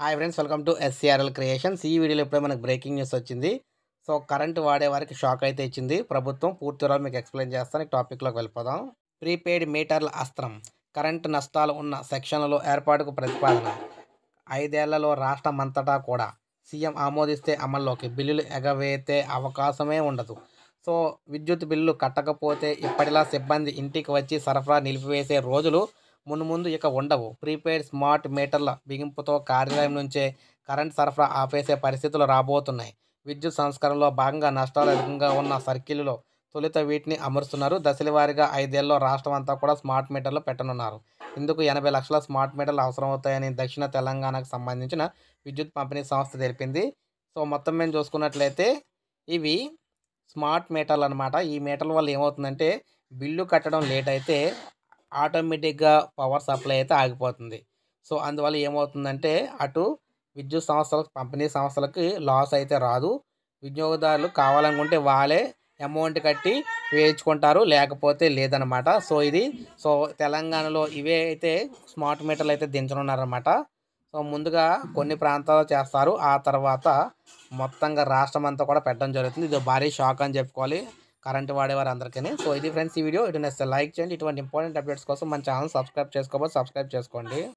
hi friends welcome to SCRL creations ఈ వీడియోలో ఇప్పుడే మనకు బ్రేకింగ్ న్యూస్ వచ్చింది సో కరెంట్ వాడే వారికి షాక్ అయితే ఇచ్చింది ప్రభుత్వం పూర్తి వివరాలు మీకు ఎక్స్ప్లెయిన్ చేస్తాను టాపిక్లోకి వెళ్ళిపోదాం ప్రీపెయిడ్ మీటర్ల అస్త్రం కరెంటు నష్టాలు ఉన్న సెక్షన్లలో ఏర్పాటుకు ప్రతిపాదన ఐదేళ్లలో రాష్ట్రమంతటా కూడా సీఎం ఆమోదిస్తే అమల్లోకి బిల్లులు ఎగవేతే అవకాశమే ఉండదు సో విద్యుత్ బిల్లు కట్టకపోతే ఇప్పటిలా సిబ్బంది ఇంటికి వచ్చి సరఫరా నిలిపివేసే రోజులు మును ముందు ఇక ఉండవు ప్రీపెయిడ్ స్మార్ట్ మీటర్ల బిగింపుతో కార్యాలయం నుంచే కరెంట్ సరఫరా ఆపేసే పరిస్థితులు రాబోతున్నాయి విద్యుత్ సంస్కరణలో భాగంగా నష్టాలు అధికంగా ఉన్న సర్కిల్లో తొలుత వీటిని అమరుస్తున్నారు దశలవారీగా ఐదేళ్లలో రాష్ట్రం అంతా కూడా స్మార్ట్ మీటర్లు పెట్టనున్నారు ఇందుకు ఎనభై లక్షల స్మార్ట్ మీటర్లు అవసరమవుతాయని దక్షిణ తెలంగాణకు సంబంధించిన విద్యుత్ పంపిణీ సంస్థ తెలిపింది సో మొత్తం మేము చూసుకున్నట్లయితే ఇవి స్మార్ట్ మీటర్లు అనమాట ఈ మీటర్ల వల్ల ఏమవుతుందంటే బిల్లు కట్టడం లేట్ అయితే ఆటోమేటిక్గా పవర్ సప్లై అయితే ఆగిపోతుంది సో అందువల్ల ఏమవుతుందంటే అటు విద్యుత్ సంస్థలకు పంపిణీ సంస్థలకి లాస్ అయితే రాదు వినియోగదారులు కావాలనుకుంటే వాళ్ళే అమౌంట్ కట్టి వేయించుకుంటారు లేకపోతే లేదనమాట సో ఇది సో తెలంగాణలో ఇవే అయితే స్మార్ట్ మీటర్లు అయితే దించనున్నారనమాట సో ముందుగా కొన్ని ప్రాంతాలు చేస్తారు ఆ తర్వాత మొత్తంగా రాష్ట్రం అంతా కూడా పెట్టడం జరుగుతుంది ఇది భారీ షాక్ అని చెప్పుకోవాలి కరెంట్ వాడేవారు అందరికీ సో ఇది ఫ్రెండ్స్ ఈ వీడియో ఇటు నెక్స్ట్ లైక్ చేయండి ఇటువంటి ఇంపార్టెంట్ అప్డేట్స్ కోసం మన ఛానల్ సబ్స్క్రైబ్ చేసుకోబోతు సబ్స్క్రైబ్ చేసుకోండి